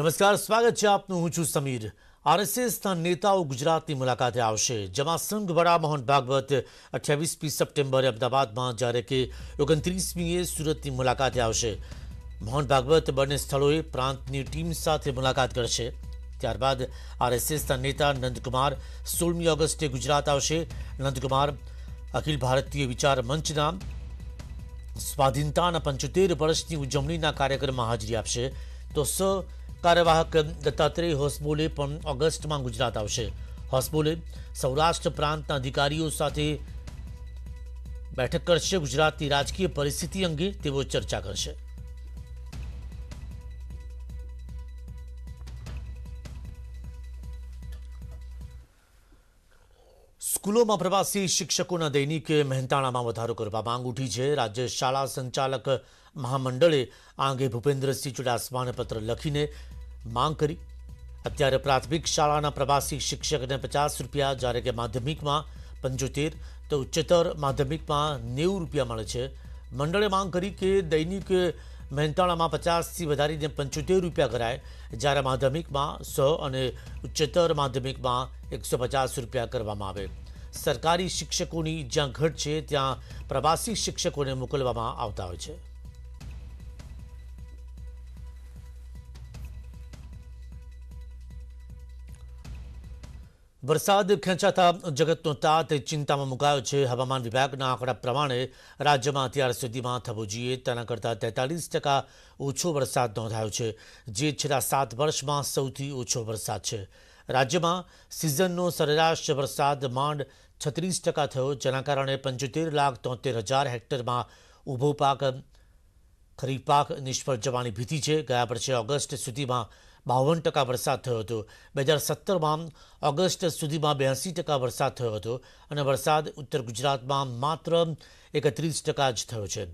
नमस्कार स्वागत છે આપનું હું છું સમીર આરએસએસના નેતાઓ ગુજરાતની મુલાકાતે આવશે જમા સંગ વડા મોહન ભાગવત 28 પી સપ્ટેમ્બર અમદાવાદમાં જારે કે 29મી સુરતી મુલાકાતે આવશે મોહન ભાગવત બને સ્થળોએ પ્રાંતની ટીમ સાથે મુલાકાત કરશે ત્યારબાદ આરએસએસના નેતા નંદકુમાર 16 ઓગસ્ટે ગુજરાત આવશે નંદકુમાર અખિલ ભારતીય વિચાર મંચ નામ સ્વાધીનતાના 75 વર્ષની ઉજવણીના કાર્યક્રમમાં હાજરી આપશે તો સ કારવાહક દત્તાતરી હોસમુલે 15 ઓગસ્ટમાં ગુજરાત આવશે હોસમુલે સૌરાષ્ટ્ર પ્રાંતના અધિકારીઓ સાથે બેઠક કરશે ગુજરાતની રાજકીય પરિસ્થિતિ અંગે તેઓ ચર્ચા કરશે સ્કૂલોમાં પ્રવાસી શિક્ષકોના દૈનિક મહેનતાણામાં વધારો કરવા માંગ ઉઠી છે રાજ્ય શાળા સંચાલક મહામંડળે આ અંગે ભૂપેન્દ્રસિંહ ચુડાસમાને પત્ર લખીને માંગ કરી અત્યારે પ્રાથમિક શાળાના પ્રવાસી શિક્ષકને પચાસ રૂપિયા જ્યારે કે માધ્યમિકમાં પંચોતેર તો ઉચ્ચતર માધ્યમિકમાં નેવું રૂપિયા મળે છે મંડળે માંગ કરી કે દૈનિક મહેનતાણામાં પચાસથી વધારીને પંચોતેર રૂપિયા કરાય જ્યારે માધ્યમિકમાં સો અને ઉચ્ચતર માધ્યમિકમાં એકસો પચાસ રૂપિયા કરવામાં આવે સરકારી શિક્ષકોની જ્યાં ઘટ છે ત્યાં પ્રવાસી શિક્ષકોને મોકલવામાં આવતા હોય છે વરસાદ ખેંચાતા જગતનો તાત ચિંતામાં મુકાયો છે હવામાન વિભાગના આંકડા પ્રમાણે રાજ્યમાં અત્યાર સુધીમાં થવો જોઈએ તેના કરતાં તેતાલીસ ટકા ઓછો વરસાદ નોંધાયો છે જે છેલ્લા સાત વર્ષમાં સૌથી ઓછો વરસાદ છે રાજ્યમાં સિઝનનો સરેરાશ વરસાદ માંડ છત્રીસ ટકા થયો જેના કારણે પંચોતેર લાખ તોતેર હજાર હેક્ટરમાં ઊભો પાક ખરીફ પાક નિષ્ફળ જવાની ભીતિ છે ગયા વર્ષે ઓગસ્ટ સુધીમાં બાવન ટકા વરસાદ થયો હતો બે હજાર સત્તરમાં ઓગસ્ટ સુધીમાં બ્યાસી ટકા વરસાદ થયો હતો અને વરસાદ ઉત્તર ગુજરાતમાં માત્ર એકત્રીસ ટકા જ થયો છે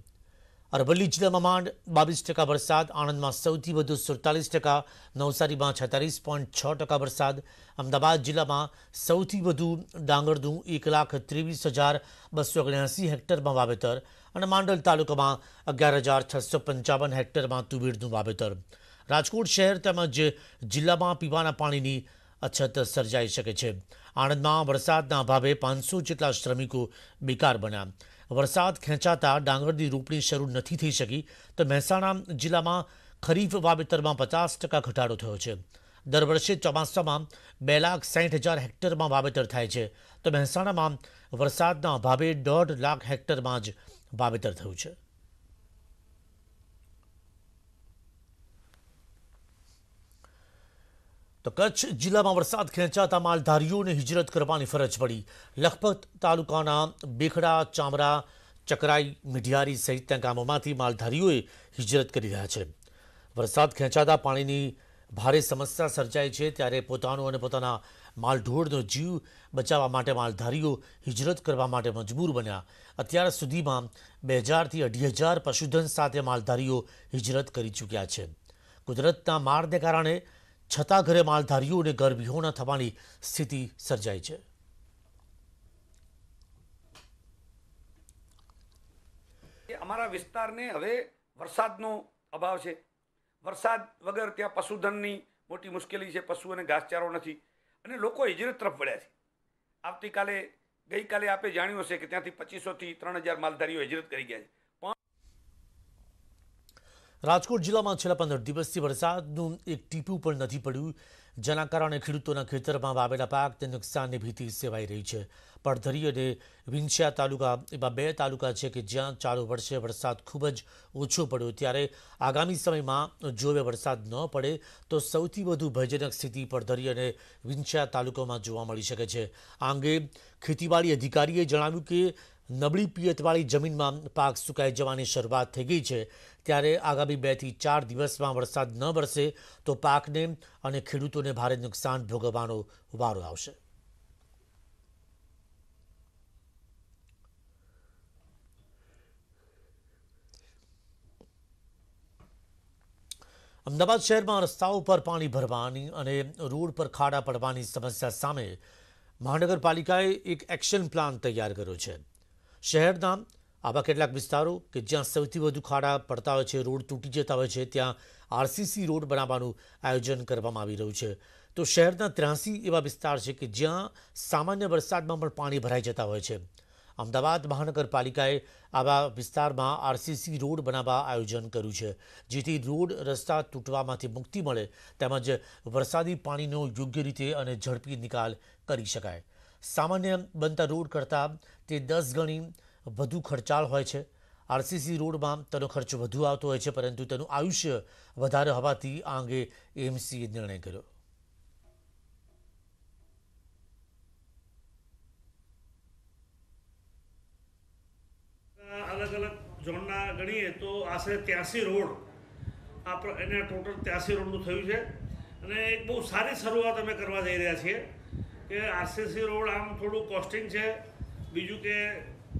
અરવલ્લી જિલ્લામાં માંડ બાવીસ ટકા વરસાદ આણંદમાં સૌથી વધુ સુડતાલીસ ટકા નવસારીમાં છેતાલીસ પોઈન્ટ છ ટકા વરસાદ અમદાવાદ જિલ્લામાં સૌથી વધુ ડાંગરનું એક લાખ ત્રેવીસ હજાર બસો ઓગણ્યાસી હેક્ટરમાં વાવેતર અને માંડલ તાલુકામાં અગિયાર હજાર છસો પંચાવન હેક્ટરમાં તુવેરનું વાવેતર રાજકોટ શહેર તેમજ જિલ્લામાં પીવાના પાણીની અછત સર્જાઈ શકે છે આણંદમાં વરસાદના અભાવે પાંચસો જેટલા શ્રમિકો બેકાર બન્યા વરસાદ ખેંચાતા ડાંગરની રોપણી શરૂ નથી થઈ શકી તો મહેસાણા જિલ્લામાં ખરીફ વાવેતરમાં પચાસ ટકા ઘટાડો થયો છે દર વર્ષે ચોમાસામાં બે લાખ સાઠ હજાર હેક્ટરમાં વાવેતર થાય છે તો મહેસાણામાં વરસાદના અભાવે દોઢ લાખ હેક્ટરમાં જ વાવેતર થયું છે તો કચ્છ જિલ્લામાં વરસાદ ખેંચાતા માલધારીઓને હિજરત કરવાની ફરજ પડી લખપત તાલુકાના બેખડા ચામરા ચકરાઈ મીઢિયારી સહિતના ગામોમાંથી માલધારીઓએ હિજરત કરી રહ્યા છે વરસાદ ખેંચાતા પાણીની ભારે સમસ્યા સર્જાય છે ત્યારે પોતાનો અને પોતાના માલઢોળનો જીવ બચાવવા માટે માલધારીઓ હિજરત કરવા માટે મજબૂર બન્યા અત્યાર સુધીમાં બે હજારથી અઢી હજાર પશુધન સાથે માલધારીઓ હિજરત કરી ચૂક્યા છે કુદરતના મારને કારણે છતાં ઘરે માલધારીઓ અને ઘર વિહોણા થવાની સ્થિતિ સર્જાઈ છે અમારા વિસ્તારને હવે વરસાદનો અભાવ છે વરસાદ વગર ત્યાં પશુધનની મોટી મુશ્કેલી છે અને ઘાસચારો નથી અને લોકો હિજરત તરફ વળ્યા છે આવતીકાલે ગઈકાલે આપે જાણ્યું હશે કે ત્યાંથી પચીસોથી ત્રણ હજાર માલધારીઓ હિજરત કરી ગયા છે રાજકોટ જિલ્લામાં છેલ્લા પંદર દિવસથી વરસાદનું એક ટીપું પણ નથી પડ્યું જેના કારણે ખેડૂતોના ખેતરમાં વાવેલા પાક તે નુકસાનની ભીતિ સેવાઈ રહી છે પડધરી અને વિંછિયા તાલુકા એવા બે તાલુકા છે કે જ્યાં ચાલુ વર્ષે વરસાદ ખૂબ જ ઓછો પડ્યો ત્યારે આગામી સમયમાં જો વરસાદ ન પડે તો સૌથી વધુ ભયજનક સ્થિતિ પડધરી અને વિંછિયા તાલુકામાં જોવા મળી શકે છે આ અંગે ખેતીવાડી અધિકારીએ જણાવ્યું કે નબળી પિયતવાળી જમીનમાં પાક સુકાઈ જવાની શરૂઆત થઈ ગઈ છે ત્યારે આગામી બેથી ચાર દિવસમાં વરસાદ ન વરસે તો પાકને અને ખેડૂતોને ભારે નુકસાન ભોગવવાનો વારો આવશે અમદાવાદ શહેરમાં રસ્તા ઉપર પાણી ભરવાની અને રોડ પર ખાડા પડવાની સમસ્યા સામે મહાનગરપાલિકાએ એક એક્શન પ્લાન તૈયાર કર્યો છે શહેરના આવા કેટલાક વિસ્તારો કે જ્યાં સૌથી વધુ ખાડા પડતા હોય છે રોડ તૂટી જતા હોય છે ત્યાં આરસીસી રોડ બનાવવાનું આયોજન કરવામાં આવી રહ્યું છે તો શહેરના ત્ર્યાસી એવા વિસ્તાર છે કે જ્યાં સામાન્ય વરસાદમાં પણ પાણી ભરાઈ જતા હોય છે અમદાવાદ મહાનગરપાલિકાએ આવા વિસ્તારમાં આરસીસી રોડ બનાવવા આયોજન કર્યું છે જેથી રોડ રસ્તા તૂટવામાંથી મુક્તિ મળે તેમજ વરસાદી પાણીનો યોગ્ય રીતે અને ઝડપી નિકાલ કરી શકાય સામાન્ય બનતા રોડ કરતાં તે દસ ગણી વધુ ખર્ચાળ હોય છે આરસીસી રોડમાં તેનો ખર્ચ વધુ આવતો હોય છે પરંતુ તેનું આયુષ્ય વધારે હોવાથી આ અંગે એમસીએ નિર્ણય કર્યો અલગ અલગ ઝોનના ગણીએ તો આશરે ત્યાસી રોડ આપણે એને ટોટલ ત્યાસી રોડનું થયું છે અને એક બહુ સારી શરૂઆત અમે કરવા જઈ રહ્યા છીએ કે આરસીસી રોડ આમ થોડું કોસ્ટિંગ છે બીજું કે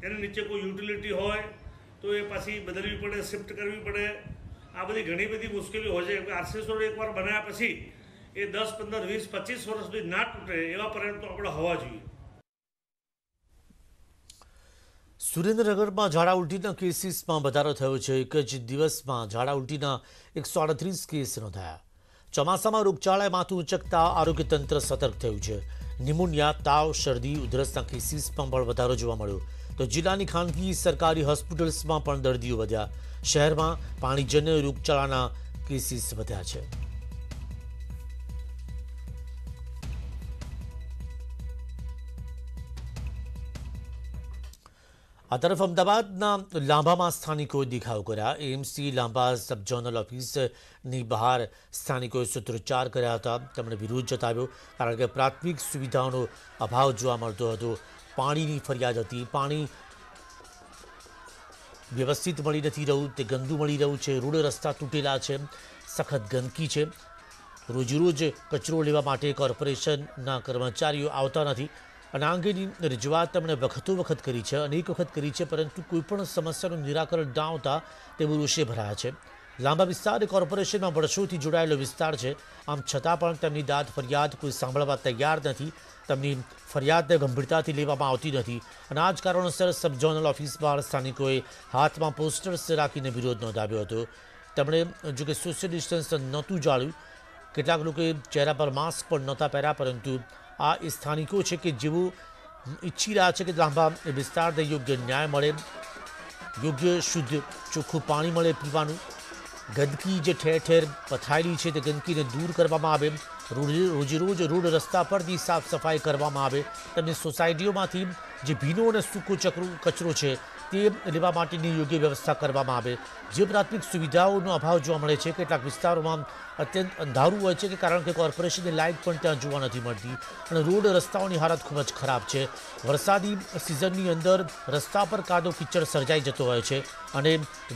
એની નીચે કોઈ યુટિલિટી હોય તો એ પાછી બદલવી પડે શિફ્ટ કરવી પડે આ બધી ઘણી બધી મુશ્કેલીઓ હોય છે આરસીસી રોડ એકવાર બનાવ્યા પછી એ દસ પંદર વીસ પચીસ વર્ષ સુધી ના તૂટે એવા પર્યંત આપણે હોવા જોઈએ સુરેન્દ્રનગરમાં ઝાડા ઉલટીના કેસીસમાં વધારો થયો છે એક જ દિવસમાં ઝાડા ઉલટીના એકસો અડત્રીસ કેસ નોંધાયા ચોમાસામાં રોગચાળાએ માથું ઉચકતા આરોગ્ય તંત્ર સતર્ક થયું છે નિમોનિયા તાવ શરદી ઉધરસના કેસીસમાં પણ વધારો જોવા મળ્યો તો જિલ્લાની ખાનગી સરકારી હોસ્પિટલ્સમાં પણ દર્દીઓ વધ્યા શહેરમાં પાણીજન્ય રોગચાળાના કેસીસ વધ્યા છે આ તરફ અમદાવાદના લાંબામાં સ્થાનિકોએ દેખાવ કર્યા એએમસી લાંબા સબ ઝોનલ ઓફિસની બહાર સ્થાનિકોએ સૂત્રોચ્ચાર કર્યા હતા તેમણે વિરોધ જતાવ્યો કારણ કે પ્રાથમિક સુવિધાઓનો અભાવ જોવા મળતો હતો પાણીની ફરિયાદ હતી પાણી વ્યવસ્થિત મળી નથી રહ્યું તે ગંદુ મળી રહ્યું છે રોડ રસ્તા તૂટેલા છે સખત ગંદકી છે રોજ રોજ કચરો લેવા માટે કોર્પોરેશનના કર્મચારીઓ આવતા નથી અને આ અંગેની રજૂઆત તેમણે વખતો વખત કરી છે અનેક વખત કરી છે પરંતુ કોઈપણ સમસ્યાનું નિરાકરણ ન આવતા તેઓ રોષે ભરાયા છે લાંબા વિસ્તાર કોર્પોરેશનમાં વર્ષોથી જોડાયેલો વિસ્તાર છે આમ છતાં પણ તેમની દાંત ફરિયાદ કોઈ સાંભળવા તૈયાર નથી તેમની ફરિયાદને ગંભીરતાથી લેવામાં આવતી નથી અને આ જ કારણોસર સબ ઝોનલ ઓફિસમાં સ્થાનિકોએ હાથમાં પોસ્ટર્સ રાખીને વિરોધ નોંધાવ્યો હતો તેમણે જો કે સોશિયલ ડિસ્ટન્સ નહોતું જાળ્યું કેટલાક લોકોએ ચહેરા પર માસ્ક પણ નહોતા પહેર્યા પરંતુ આ સ્થાનિકો છે કે જેઓ ઈચ્છી રહ્યા છે કે લાંબા વિસ્તારને યોગ્ય ન્યાય મળે યોગ્ય શુદ્ધ ચોખ્ખું પાણી મળે પીવાનું ગંદકી જે ઠેર ઠેર પથરાયેલી છે તે ગંદકીને દૂર કરવામાં આવે રોજેરોજ રોડ રસ્તા પરથી સાફ સફાઈ કરવામાં આવે તેમની સોસાયટીઓમાંથી જે ભીનો અને સૂકો ચકરો કચરો છે તે લેવા માટેની યોગ્ય વ્યવસ્થા કરવામાં આવે જે પ્રાથમિક સુવિધાઓનો અભાવ જોવા મળે છે કેટલાક વિસ્તારોમાં અત્યંત અંધારું હોય છે કે કારણ કે કોર્પોરેશનની લાઇટ પણ ત્યાં જોવા નથી મળતી અને રોડ રસ્તાઓની હાલત ખૂબ જ ખરાબ છે વરસાદી સિઝનની અંદર રસ્તા પર કાદો કિચડ સર્જાઈ જતો હોય છે અને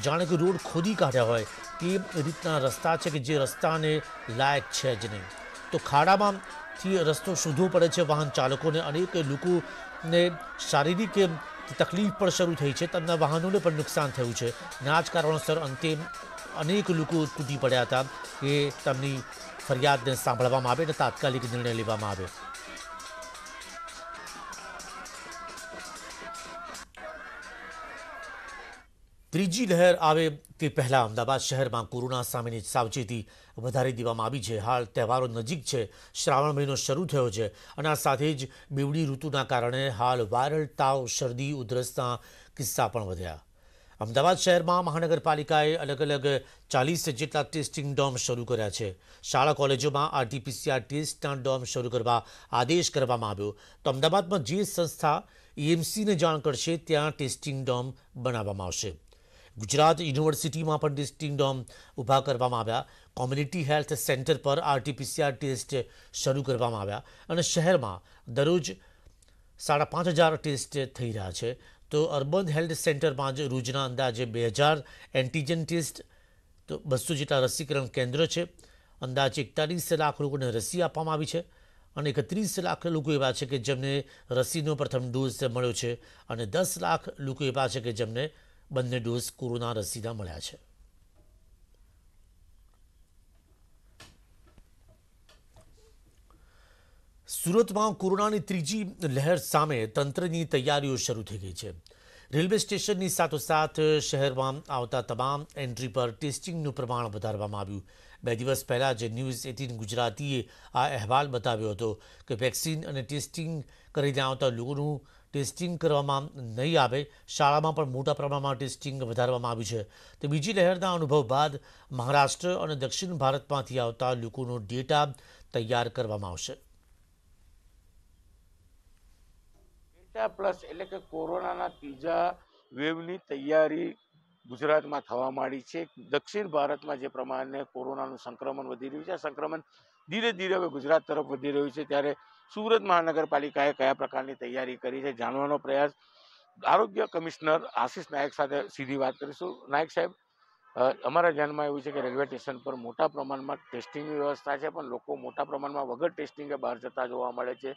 જાણે કે રોડ ખોદી કાઢ્યા હોય તે રીતના રસ્તા છે કે જે રસ્તાને લાયક છે જ નહીં તો ખાડામાંથી રસ્તો શોધવો પડે છે વાહન ચાલકોને અનેક લોકોને શારીરિક તકલીફ પણ શરૂ થઈ છે તેમના વાહનોને પણ નુકસાન થયું છે અને આ જ કારણોસર અંતે અનેક લોકો તૂટી પડ્યા હતા કે તેમની ફરિયાદને સાંભળવામાં આવે અને તાત્કાલિક નિર્ણય લેવામાં આવે ત્રીજી લહેર આવે તે પહેલાં અમદાવાદ શહેરમાં કોરોના સામેની સાવચેતી વધારી દેવામાં આવી છે હાલ તહેવારો નજીક છે શ્રાવણ મહિનો શરૂ થયો છે અને આ સાથે જ બીવડી ઋતુના કારણે હાલ વાયરલ તાવ શરદી ઉધરસના કિસ્સા પણ વધ્યા અમદાવાદ શહેરમાં મહાનગરપાલિકાએ અલગ અલગ ચાલીસ જેટલા ટેસ્ટિંગ ડોમ શરૂ કર્યા છે શાળા કોલેજોમાં આરટીપીસીઆર ટેસ્ટના ડોમ શરૂ કરવા આદેશ કરવામાં આવ્યો તો અમદાવાદમાં જે સંસ્થા એમસીને જાણ કરશે ત્યાં ટેસ્ટિંગ ડોમ બનાવવામાં આવશે ગુજરાત યુનિવર્સિટીમાં પણ ટેસ્ટિંગ ડોમ ઊભા કરવામાં આવ્યા કોમ્યુનિટી હેલ્થ સેન્ટર પર આરટીપીસીઆર ટેસ્ટ શરૂ કરવામાં આવ્યા અને શહેરમાં દરરોજ સાડા પાંચ હજાર ટેસ્ટ થઈ રહ્યા છે તો અર્બન હેલ્થ સેન્ટરમાં જ રોજના અંદાજે બે હજાર એન્ટીજન ટેસ્ટ તો બસો જેટલા રસીકરણ કેન્દ્ર છે અંદાજે એકતાલીસ લાખ લોકોને રસી આપવામાં આવી છે અને એકત્રીસ લાખ લોકો એવા છે કે જેમને રસીનો પ્રથમ ડોઝ મળ્યો છે અને દસ લાખ લોકો એવા છે કે જેમને બંને ડોઝ કોરોના રસીના મળ્યા છે સુરતમાં કોરોનાની ત્રીજી લહેર સામે તંત્રની તૈયારીઓ શરૂ થઈ ગઈ છે રેલવે સ્ટેશનની સાથોસાથ શહેરમાં આવતા તમામ એન્ટ્રી પર ટેસ્ટિંગનું પ્રમાણ વધારવામાં આવ્યું બે દિવસ પહેલાં જે ન્યૂઝ એટીન ગુજરાતીએ આ અહેવાલ બતાવ્યો હતો કે વેક્સિન અને ટેસ્ટિંગ કરીને આવતા લોકોનું ટેસ્ટિંગ કરવામાં નહીં આવે શાળામાં પણ મોટા પ્રમાણમાં ટેસ્ટિંગ વધારવામાં આવ્યું છે તો બીજી લહેરના અનુભવ બાદ મહારાષ્ટ્ર અને દક્ષિણ ભારતમાંથી આવતા લોકોનો ડેટા તૈયાર કરવામાં આવશે ડેલ્ટા પ્લસ એટલે કે કોરોનાના ત્રીજા વેવની તૈયારી ગુજરાતમાં થવા માંડી છે દક્ષિણ ભારતમાં જે પ્રમાણે કોરોનાનું સંક્રમણ વધી રહ્યું છે આ સંક્રમણ ધીરે ધીરે હવે ગુજરાત તરફ વધી રહ્યું છે ત્યારે સુરત મહાનગરપાલિકાએ કયા પ્રકારની તૈયારી કરી છે જાણવાનો પ્રયાસ આરોગ્ય કમિશનર આશિષ નાયક સાથે સીધી વાત કરીશું નાયક સાહેબ અમારા ધ્યાનમાં એવું છે કે રેલવે સ્ટેશન પર મોટા પ્રમાણમાં ટેસ્ટિંગની વ્યવસ્થા છે પણ લોકો મોટા પ્રમાણમાં વગર ટેસ્ટિંગે બહાર જતા જોવા મળે છે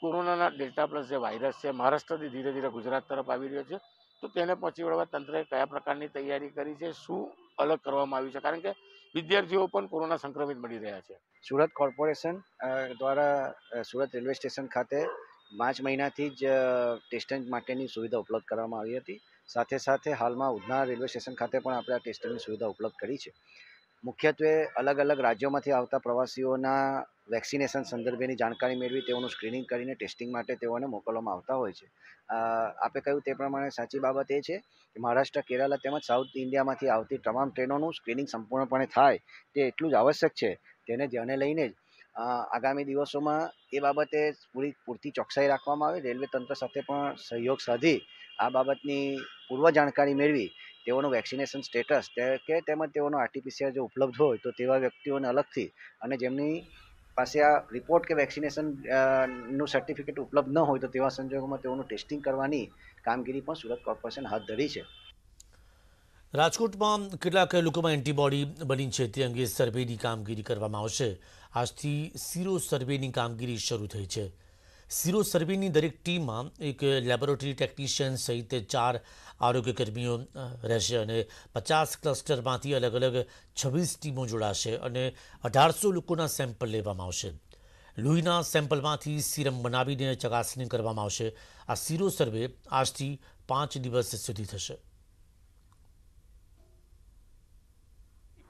કોરોનાના ડેલ્ટા પ્લસ જે વાયરસ છે મહારાષ્ટ્રથી ધીરે ધીરે ગુજરાત તરફ આવી રહ્યો છે તો તેને પહોંચી વળવા તંત્રએ કયા પ્રકારની તૈયારી કરી છે શું અલગ કરવામાં આવ્યું છે કારણ કે વિદ્યાર્થીઓ પણ કોરોના સંક્રમિત મળી રહ્યા છે સુરત કોર્પોરેશન દ્વારા સુરત રેલવે સ્ટેશન ખાતે પાંચ મહિનાથી જ ટેસ્ટિંગ માટેની સુવિધા ઉપલબ્ધ કરવામાં આવી હતી સાથે સાથે હાલમાં ઉધના રેલવે સ્ટેશન ખાતે પણ આપણે આ ટેસ્ટિંગની સુવિધા ઉપલબ્ધ કરી છે મુખ્યત્વે અલગ અલગ રાજ્યોમાંથી આવતા પ્રવાસીઓના વેક્સિનેશન સંદર્ભેની જાણકારી મેળવી તેઓનું સ્ક્રીનિંગ કરીને ટેસ્ટિંગ માટે તેઓને મોકલવામાં આવતા હોય છે આપે કહ્યું તે પ્રમાણે સાચી બાબત એ છે કે મહારાષ્ટ્ર કેરાલા તેમજ સાઉથ ઇન્ડિયામાંથી આવતી તમામ ટ્રેનોનું સ્ક્રીનિંગ સંપૂર્ણપણે થાય તે એટલું જ આવશ્યક છે તેને ધ્યાને લઈને જ આગામી દિવસોમાં એ બાબતે પૂરી પૂરતી ચોકસાઈ રાખવામાં આવે રેલવે તંત્ર સાથે પણ સહયોગ સાધી આ બાબતની પૂર્વ જાણકારી મેળવી તેઓનું વેક્સિનેશન સ્ટેટસ કે તેમજ તેઓનો આરટીપીસીઆર જો ઉપલબ્ધ હોય તો તેવા વ્યક્તિઓને અલગથી અને જેમની પાસે આ રિપોર્ટ કે વેક્સિનેશન નું સર્ટિફિકેટ ઉપલબ્ધ ન હોય તો તેવા સંજોગોમાં તેઓનું ટેસ્ટિંગ કરવાની કામગીરી પણ સુરત કોર્પોરેશન હાથ ધરી છે રાજકોટમાં કેટલાક લોકોમાં એન્ટીબોડી બની છે તે અંગે સર્વેની કામગીરી કરવામાં આવશે આજથી સીરો સર્વેની કામગીરી શરૂ થઈ છે સીરો સર્વેની દરેક ટીમમાં એક લેબોરેટરી ટેકનિશિયન સહિત ચાર આરોગ્ય કર્મીઓ રહેશે અને પચાસ ક્લસ્ટરમાંથી અલગ અલગ છવ્વીસ ટીમો જોડાશે અને અઢારસો લોકોના સેમ્પલ લેવામાં આવશે લોહીના સેમ્પલમાંથી સીરમ બનાવીને ચકાસણી કરવામાં આવશે આ સીરો સર્વે આજથી પાંચ દિવસ સુધી થશે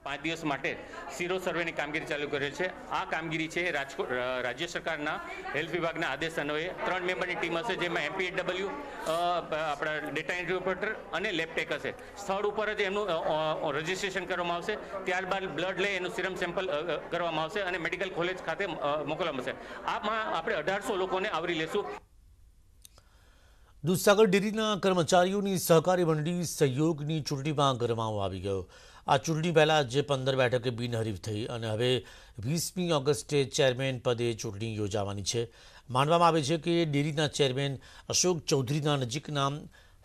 પાંચ દિવસ માટે સીરો સર્વેની કામગીરી ચાલુ કરેલ છે આ કામગીરી છે રાજકોટ રાજ્ય સરકારના હેલ્થ વિભાગના આદેશ અન્વયે ત્રણ મેમ્બરની ટીમ હશે જેમાં એમપીડબલ્યુ આપણા ડેટા એન્ટ્રી ઓપરેટર અને લેબટેક હશે સ્થળ ઉપર જ એનું રજિસ્ટ્રેશન કરવામાં આવશે ત્યારબાદ બ્લડ લઈ એનું સિરમ સેમ્પલ કરવામાં આવશે અને મેડિકલ કોલેજ ખાતે મોકલવામાં આવશે આમાં આપણે અઢારસો લોકોને આવરી લેશું દૂધસાગર ડેરીના કર્મચારીઓની સહકારી મંડળી સહયોગની ચૂંટણીમાં ગરમાવો આવી ગયો આ ચૂંટણી પહેલાં જે પંદર બેઠકે બિનહરીફ થઈ અને હવે વીસમી ઓગસ્ટે ચેરમેન પદે ચૂંટણી યોજાવાની છે માનવામાં આવે છે કે ડેરીના ચેરમેન અશોક ચૌધરીના નજીકના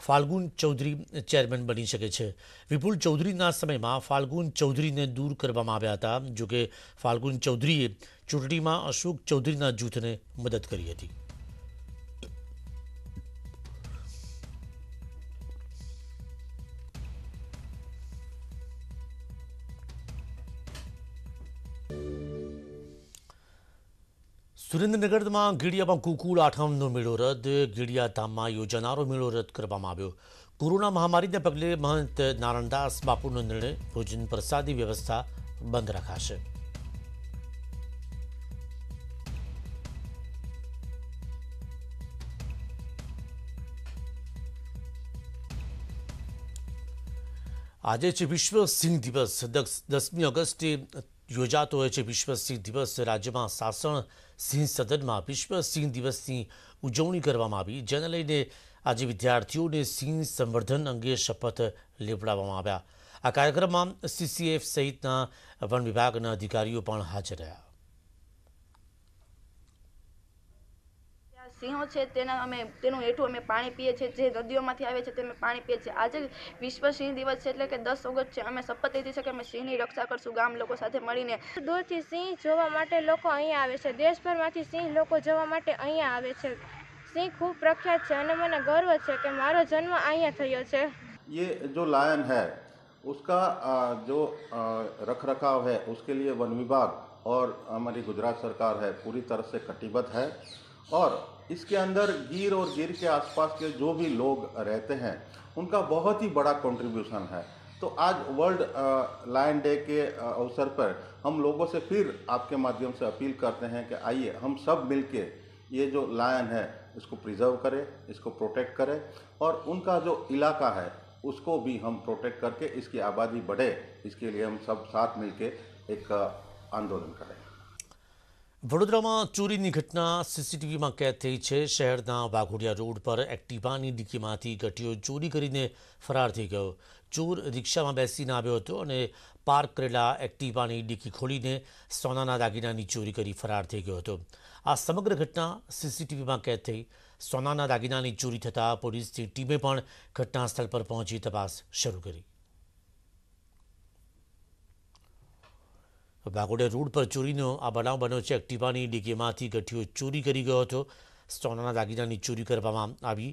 ફાલ્ગુન ચૌધરી ચેરમેન બની શકે છે વિપુલ ચૌધરીના સમયમાં ફાલ્ગુન ચૌધરીને દૂર કરવામાં આવ્યા હતા જોકે ફાલ્ગુન ચૌધરીએ ચૂંટણીમાં અશોક ચૌધરીના જૂથને મદદ કરી હતી સુરેન્દ્રનગરમાં ગીડિયામાં કુકુળ આઠમનો મેળો રદ ગીડિયા ધામમાં યોજાનારો મેળો રદ કરવામાં આવ્યો કોરોના મહામારીને પગલે મહંત નારણદાસ બાપુનો નિર્ણય ભોજન પ્રસાદી વ્યવસ્થા બંધ રખાશે આજે છે વિશ્વ સિંહ દિવસ દસમી ઓગસ્ટે યોજાતો હોય છે વિશ્વ સિંહ દિવસ રાજ્યમાં શાસન સિંહ સદનમાં વિશ્વ સિંહ દિવસની ઉજવણી કરવામાં આવી જેને લઈને આજે વિદ્યાર્થીઓને સિંહ સંવર્ધન અંગે શપથ લેવડાવવામાં આવ્યા આ કાર્યક્રમમાં સીસીએફ સહિતના વન વિભાગના અધિકારીઓ પણ હાજર રહ્યા સિંહો છે તેના અમે તેનું હેઠું અમે પાણી પીએ છીએ જે નદીઓમાંથી આવે છે તે અમે પાણી પીએ છીએ આજે વિશ્વ સિંહ દિવસ છે એટલે કે દસ ઓગસ્ટ છે અમે શપથ લીધી છે કે અમે સિંહની રક્ષા કરશું ગામ લોકો સાથે મળીને દૂરથી સિંહ જોવા માટે લોકો અહીંયા આવે છે દેશભરમાંથી સિંહ લોકો જોવા માટે અહીંયા આવે છે સિંહ ખૂબ પ્રખ્યાત છે અને મને ગર્વ છે કે મારો જન્મ અહીંયા થયો છે ये જો लायन है ઉસકા જો રખરખાવ रखाव है उसके लिए वन विभाग और हमारी गुजरात सरकार है पूरी तरह કટિબદ્ધ कटिबद्ध ઓર इसके अंदर गिर और गिर के आसपास के जो भी लोग रहते हैं उनका बहुत ही बड़ा कंट्रीब्यूशन है तो आज वर्ल्ड लायन डे के अवसर पर हम लोगों से फिर आपके माध्यम से अपील करते हैं कि आइए हम सब मिल ये जो लायन है इसको प्रिजर्व करें इसको प्रोटेक्ट करें और उनका जो इलाका है उसको भी हम प्रोटेक्ट करके इसकी आबादी बढ़े इसके लिए हम सब साथ मिलके एक आंदोलन करें વડોદરામાં ચોરીની ઘટના સીસીટીવીમાં કેદ થઈ છે શહેરના વાઘોડિયા રોડ પર એક્ટિવાની ડીકીમાંથી ઘટીઓ ચોરી કરીને ફરાર થઈ ગયો ચોર રિક્ષામાં બેસીને આવ્યો હતો અને પાર્ક કરેલા એક્ટિવાની ડીકી ખોલીને સોનાના દાગીનાની ચોરી કરી ફરાર થઈ ગયો હતો આ સમગ્ર ઘટના સીસીટીવીમાં કેદ થઈ સોનાના દાગીનાની ચોરી થતાં પોલીસની ટીમે પણ ઘટનાસ્થળ પર પહોંચી તપાસ શરૂ કરી ભાગોડે રોડ પર ચોરીનો આ બનાવ બન્યો છે એક્ટિવાની ડીકીમાંથી ગઠીઓ ચોરી કરી ગયો હતો સોનાના દાગીનાની ચોરી કરવામાં આવી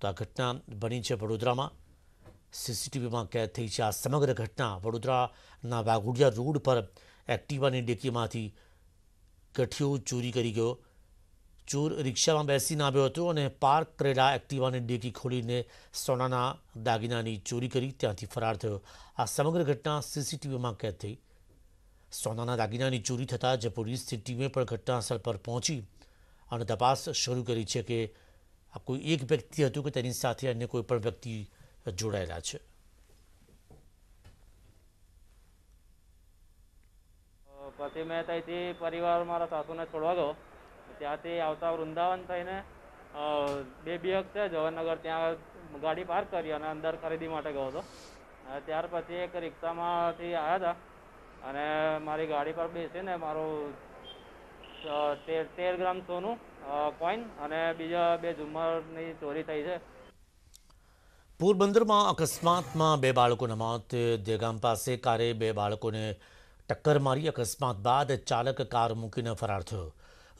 તો આ ઘટના બની છે વડોદરામાં સીસીટીવીમાં કેદ થઈ છે આ સમગ્ર ઘટના વડોદરાના વાઘોડિયા રોડ પર એક્ટિવાની ડેકીમાંથી ગઠીઓ ચોરી કરી ગયો ચોર રિક્ષામાં બેસીને આવ્યો હતો અને પાર્ક કરેલા એક્ટિવાની ડેકી ખોલીને સોનાના દાગીનાની ચોરી કરી ત્યાંથી ફરાર થયો આ સમગ્ર ઘટના સીસીટીવીમાં કેદ થઈ સોનાના દાગીનાની ચોરી થતાં જે પોલીસની ટીમે પણ ઘટનાસ્થળ પર પહોંચી અને તપાસ શરૂ કરી છે કે આ કોઈ એક વ્યક્તિ હતું કે તેની સાથે અન્ય કોઈ પણ વ્યક્તિ જોડાયેલા છે પછી મેં ત્યાંથી પરિવાર મારા સાસુને છોડવા ગયો ત્યાંથી આવતા વૃંદાવન થઈને બે બીએક વખતે જવાહરનગર ત્યાં ગાડી પાર્ક કરી અને અંદર ખરીદી માટે ગયો હતો ત્યાર પછી એક રિક્ષામાંથી આવ્યા હતા અને મારી ગાડી પર ને મારું તેર તેર ગ્રામ સોનું કોઈન અને બીજા બે ઝુમ્મરની ચોરી થઈ છે પોરબંદરમાં અકસ્માતમાં બે બાળકોના મોત દેગામ પાસે કારે બે બાળકોને ટક્કર મારી અકસ્માત બાદ ચાલક કાર મૂકીને ફરાર થયો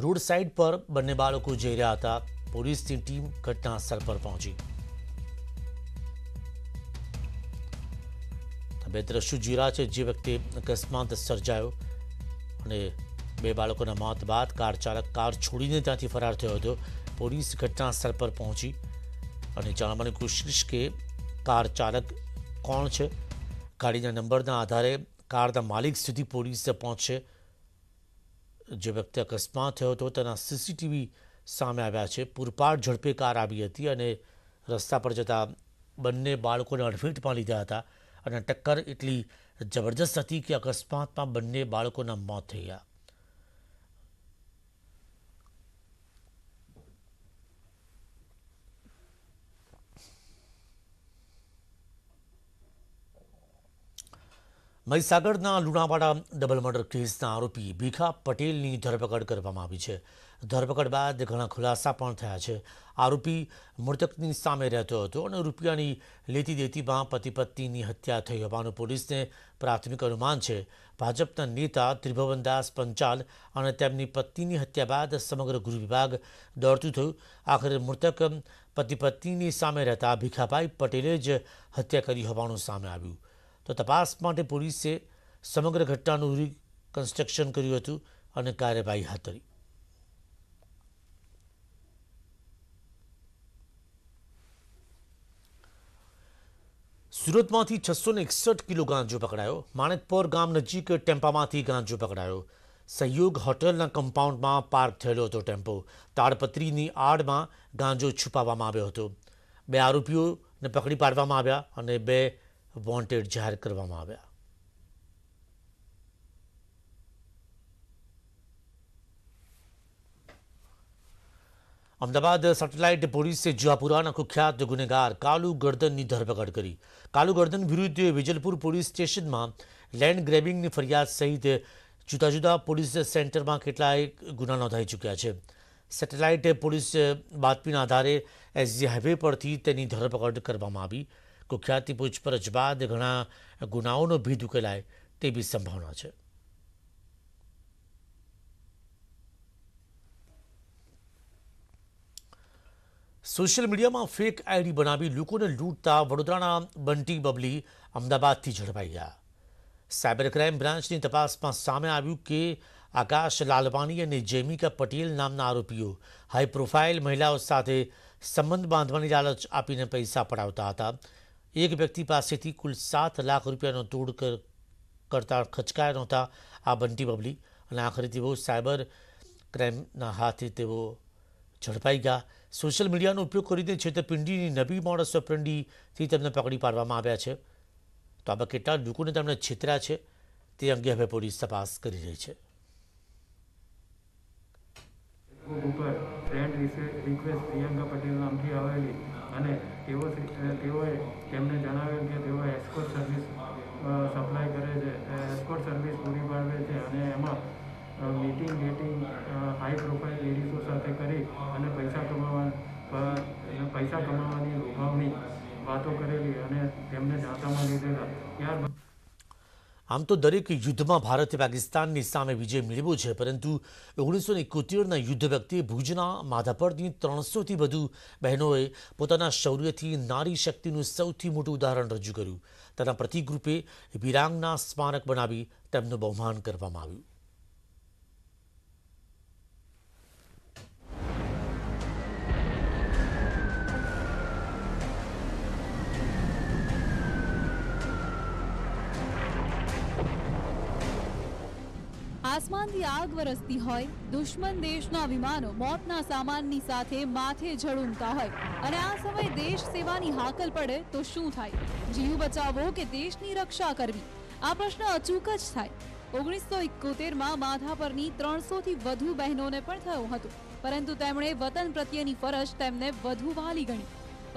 રોડ સાઇડ પર બંને બાળકો જઈ રહ્યા હતા પોલીસની ટીમ ઘટનાસ્થળ પર પહોંચી બે દ્રશ્યુ જીરા છે જે વ્યક્તિ અકસ્માત સર્જાયો અને બે બાળકોના મોત બાદ કાર ચાલક કાર છોડીને ત્યાંથી ફરાર થયો હતો પોલીસ ઘટના સ્થળ પર પહોંચી અને જાણવાની કોશિશ કે કાર ચાલક કોણ છે ગાડીના નંબરના આધારે કારના માલિક સુધી પોલીસ પહોંચશે જે વખતે અકસ્માત થયો હતો તેના સીસીટીવી સામે આવ્યા છે પૂરપાટ ઝડપે કાર આવી હતી અને રસ્તા પર જતા બંને બાળકોને અડફેટમાં લીધા હતા અને ટક્કર એટલી જબરજસ્ત હતી કે અકસ્માતમાં બંને બાળકોના મોત થઈ ગયા મહીસાગરના લુણાવાડા ડબલ મર્ડર કેસના આરોપી ભીખા પટેલની ધરપકડ કરવામાં આવી છે ધરપકડ બાદ ઘણા ખુલાસા પણ થયા છે આરોપી મૃતકની સામે રહેતો હતો અને રૂપિયાની લેતી દેતીમાં પતિ પત્નીની હત્યા થઈ હોવાનું પોલીસને પ્રાથમિક અનુમાન છે ભાજપના નેતા ત્રિભુવનદાસ પંચાલ અને તેમની પત્નીની હત્યા બાદ સમગ્ર ગૃહ વિભાગ દોડતું થયું આખરે મૃતક પતિ પત્નીની સામે રહેતા ભીખાભાઈ પટેલે જ હત્યા કરી હોવાનું સામે આવ્યું તો તપાસ માટે પોલીસે સમગ્ર ઘટનાનું રિકન્સ્ટ્રક્શન કર્યું હતું અને કાર્યવાહી હાથ ધરી સુરતમાંથી છસો ને એકસઠ કિલો ગાંજો પકડાયો માણેકપોર ગામ નજીક ટેમ્પામાંથી ગાંજો પકડાયો સહયોગ હોટલના કમ્પાઉન્ડમાં પાર્ક થયેલો હતો ટેમ્પો તાડપત્રીની આડમાં ગાંજો છુપાવવામાં આવ્યો હતો બે આરોપીઓને પકડી પાડવામાં આવ્યા અને બે વોન્ટેડ જાહેર કરવામાં આવ્યા અમદાવાદ સેટેલાઇટ પોલીસે જુહાપુરાના કુખ્યાત ગુનેગાર કાલુ ગર્દનની ધરપકડ કરી કાલુ ગર્દન વિરુદ્ધ વિજલપુર પોલીસ સ્ટેશનમાં લેન્ડ ગ્રેબિંગની ફરિયાદ સહિત જુદા જુદા પોલીસ સેન્ટરમાં કેટલાય ગુના નોંધાઈ ચૂક્યા છે સેટેલાઇટ પોલીસ બાતમીના આધારે એસજી હાઇવે પરથી તેની ધરપકડ કરવામાં આવી કુખ્યાતની પૂછપરછ બાદ ઘણા ગુનાઓનો ભીત ઉકેલાય તેવી સંભાવના છે સોશિયલ મીડિયામાં ફેક આઈડી બનાવી લોકોને લૂંટતા વડોદરાના બંટી બબલી અમદાવાદથી ઝડપાઈ ગયા સાયબર ક્રાઇમ બ્રાન્ચની તપાસમાં સામે આવ્યું કે આકાશ લાલવાણી અને જેમિકા પટેલ નામના આરોપીઓ હાઈ પ્રોફાઇલ મહિલાઓ સાથે સંબંધ બાંધવાની લાલચ આપીને પૈસા પડાવતા હતા એક વ્યક્તિ પાસેથી કુલ સાત લાખ રૂપિયાનો તોડ કરતા ખચકાયા નહોતા આ બંટી બબલી અને આખરે તેઓ સાયબર ક્રાઇમના હાથે તેઓ ઝડપાઈ ગયા સોશિયલ મીડિયાનો ઉપયોગ કરીને છેતરપિંડીની નવી મોડસ પિંડીથી તેમને પકડી પાડવામાં આવ્યા છે તો આવા કેટલા લોકોને તેમણે છેતર્યા છે તે અંગે હવે પોલીસ તપાસ કરી રહી છે ઉપર ફ્રેન્ડ રિક્વેસ્ટ પ્રિયંકા પટેલ નામથી આવેલી અને તેઓ તેઓએ તેમને જણાવ્યું કે તેઓ એસ્કોટ સર્વિસ સપ્લાય કરે છે એસ્કોટ સર્વિસ પૂરી પાડે છે અને એમાં મીટિંગ ગેટિંગ હાઈ પ્રોફાઇલ લેડીઝો સાથે કરી અને પૈસા કમાવા પૈસા કમાવાની લોભાવની વાતો કરેલી અને તેમને જાતામાં લીધેલા ત્યારબાદ આમ તો દરેક યુદ્ધમાં ભારતે પાકિસ્તાનની સામે વિજય મેળવ્યો છે પરંતુ ઓગણીસો એકોતેરના યુદ્ધ વખતે ભુજના માધાપરની ત્રણસોથી વધુ બહેનોએ પોતાના શૌર્યથી નારી શક્તિનું સૌથી મોટું ઉદાહરણ રજૂ કર્યું તેના પ્રતિકરૂપે વિરાંગના સ્મારક બનાવી તેમનું બહુમાન કરવામાં આવ્યું આસમાનથી આગ વરસતી હોય દુશ્મન દેશના વિમાનો મોતના સામાનની સાથે માથે ઝળુમતા હોય અને આ સમયે દેશ સેવાની હાકલ પડે તો શું થાય જીવ બચાવવો કે દેશની રક્ષા કરવી આ પ્રશ્ન અચૂક જ થાય ઓગણીસો એકોતેરમાં માધાપરની ત્રણસોથી વધુ બહેનોને પણ થયું હતું પરંતુ તેમણે વતન પ્રત્યેની ફરજ તેમને વધુ વાલી ગણી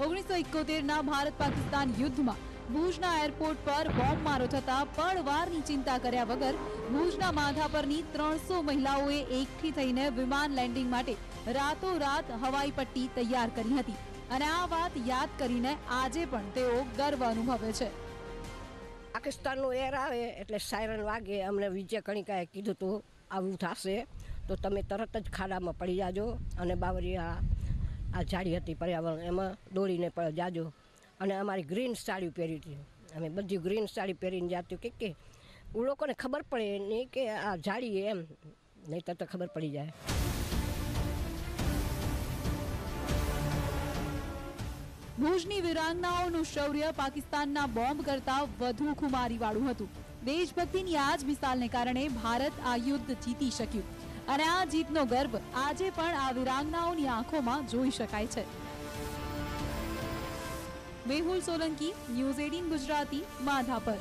ઓગણીસો એકોતેરના ભારત પાકિસ્તાન યુદ્ધમાં ભુજના એરપોર્ટ પર બોમ્બમારો થતાં વારની ચિંતા કર્યા વગર ભુજના માથા પરની ત્રણસો મહિલાઓએ એકઠી થઈને વિમાન લેન્ડિંગ માટે રાતોરાત હવાઈ પટ્ટી તૈયાર કરી હતી અને આ વાત યાદ કરીને આજે પણ તેઓ ગર્વ અનુભવે છે પાકિસ્તાનનો એર આવે એટલે સાયરન વાગે અમને વિજય કણિકાએ કીધું હતું આવું થશે તો તમે તરત જ ખાડામાં પડી જાજો અને બાવરિયા આ જાડી હતી પર્યાવરણ એમાં દોડીને જાજો અને અમારી ગ્રીન સાડી પહેરી હતી અમે બધી ગ્રીન સાડી પહેરીને જાતું કે કે લોકોને ખબર પડે નહીં કે આ જાળીએ એમ નહીં તો ખબર પડી જાય ભુજની વિરાંગનાઓનું શૌર્ય પાકિસ્તાનના બોમ્બ કરતાં વધુ ખુમારીવાળું હતું દેશભક્તિની આ જ મિસાલને કારણે ભારત આ યુદ્ધ જીતી શક્યું અને આ જીતનો ગર્વ આજે પણ આ વિરાંગનાઓની આંખોમાં જોઈ શકાય છે મેહુલ સોલંકી ન્યૂઝ એટીન ગુજરાતી માધાપર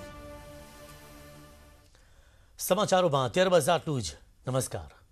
સમાચારોમાં ત્યારબાદ આટલું જ નમસ્કાર